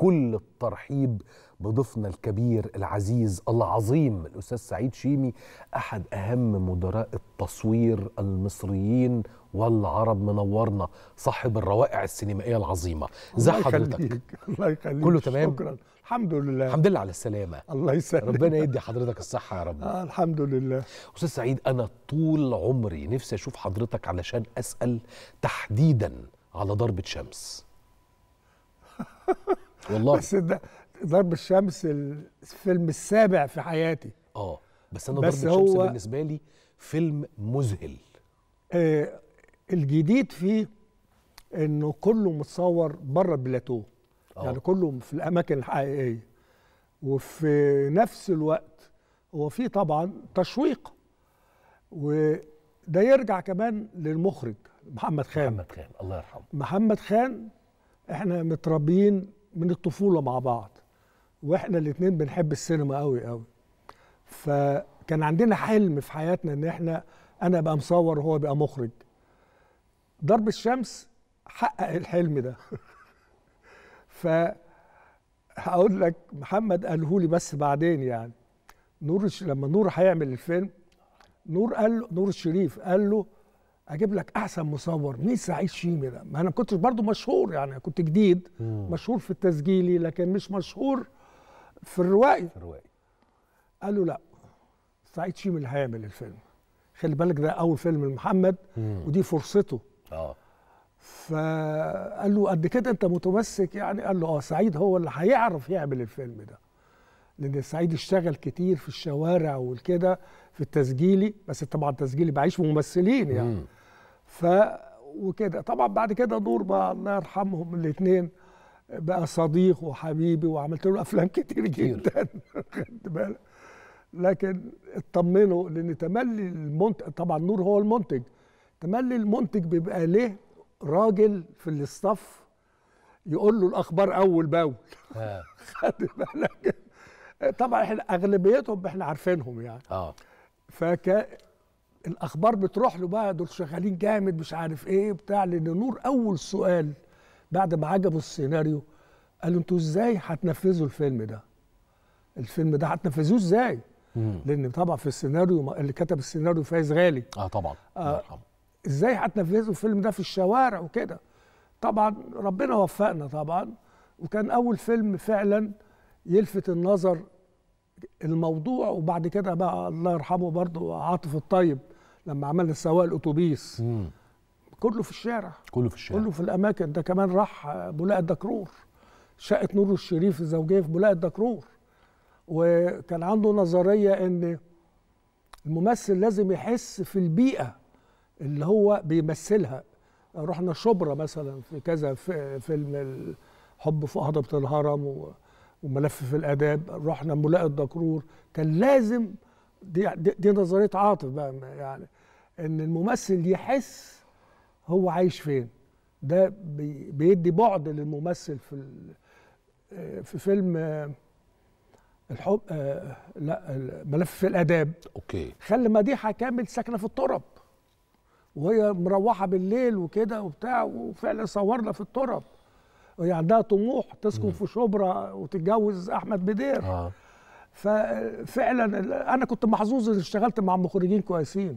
كل الترحيب بضيفنا الكبير العزيز العظيم الاستاذ سعيد شيمي احد اهم مدراء التصوير المصريين والعرب منورنا صاحب الروائع السينمائيه العظيمه زي حضرتك الله يخليك كله تمام شكرا الحمد لله الحمد لله على السلامه الله يسلمك ربنا يدي حضرتك الصحه يا رب آه الحمد لله استاذ سعيد انا طول عمري نفسي اشوف حضرتك علشان اسال تحديدا على ضربه شمس والله بس ده ضرب الشمس الفيلم السابع في حياتي اه بس انا بس ضرب الشمس هو بالنسبه لي فيلم مذهل آه الجديد فيه انه كله متصور بره البلاتو آه. يعني كله في الاماكن الحقيقيه وفي نفس الوقت هو في طبعا تشويق وده يرجع كمان للمخرج محمد خان محمد خان الله يرحمه محمد خان احنا متربيين من الطفوله مع بعض واحنا الاثنين بنحب السينما قوي قوي فكان عندنا حلم في حياتنا ان احنا انا ابقى مصور وهو يبقى مخرج ضرب الشمس حقق الحلم ده ف هقول لك محمد قاله لي بس بعدين يعني نور لما نور هيعمل الفيلم نور قال له نور الشريف قال له اجيب لك احسن مصور مين سعيد شيمي ده ما انا كنتش برضو مشهور يعني كنت جديد مم. مشهور في التسجيلي لكن مش مشهور في الروائي في الروائي قالوا لا سعيد شيمي اللي هيعمل الفيلم خلي بالك ده اول فيلم لمحمد ودي فرصته اه فقال له قد كده انت متمسك يعني قال له اه سعيد هو اللي هيعرف يعمل الفيلم ده لان سعيد اشتغل كتير في الشوارع والكده في التسجيلي بس طبعا التسجيلي بعيش ممثلين يعني مم. ف وكده طبعا بعد كده نور بقى الله يرحمهم الاثنين بقى صديق وحبيبي وعملت له افلام كتير جدا خدت بالك لكن اطمنوا لان تملي المنتج طبعا نور هو المنتج تملي المنتج بيبقى ليه راجل في الاستاف يقول له الاخبار اول باول آه. خد بالك طبعا احنا اغلبيتهم احنا عارفينهم يعني اه فكان الاخبار بتروح له بقى دول شغالين جامد مش عارف ايه بتاع لان نور اول سؤال بعد ما عجبوا السيناريو قالوا انتوا ازاي هتنفذوا الفيلم ده؟ الفيلم ده هتنفذوه ازاي؟ مم. لان طبعا في السيناريو اللي كتب السيناريو فايز غالي اه طبعا آه ازاي هتنفذوا الفيلم ده في الشوارع وكده طبعا ربنا وفقنا طبعا وكان اول فيلم فعلا يلفت النظر الموضوع وبعد كده بقى الله يرحمه برضو عاطف الطيب لما عمل سواق الاتوبيس كله في الشارع كله في الشارع كله في الاماكن ده كمان راح بولاق الدكرور شقه نور الشريف الزوجيه في بولاق الدكرور وكان عنده نظريه ان الممثل لازم يحس في البيئه اللي هو بيمثلها رحنا شبرا مثلا في كذا في فيلم حب في هضبه الهرم و... وملف في الاداب رحنا ملاء الدكرور كان لازم دي, دي, دي نظريه عاطف بقى يعني ان الممثل يحس هو عايش فين ده بيدي بعد للممثل في في فيلم آه، الحب آه، لا ملف في الاداب اوكي خلي مديحه كامل ساكنه في الترب وهي مروحه بالليل وكده وبتاع وفعلا صورنا في الترب وهي يعني عندها طموح تسكن في شبرا وتتجوز احمد بدير آه. ففعلا انا كنت محظوظ اني اشتغلت مع مخرجين كويسين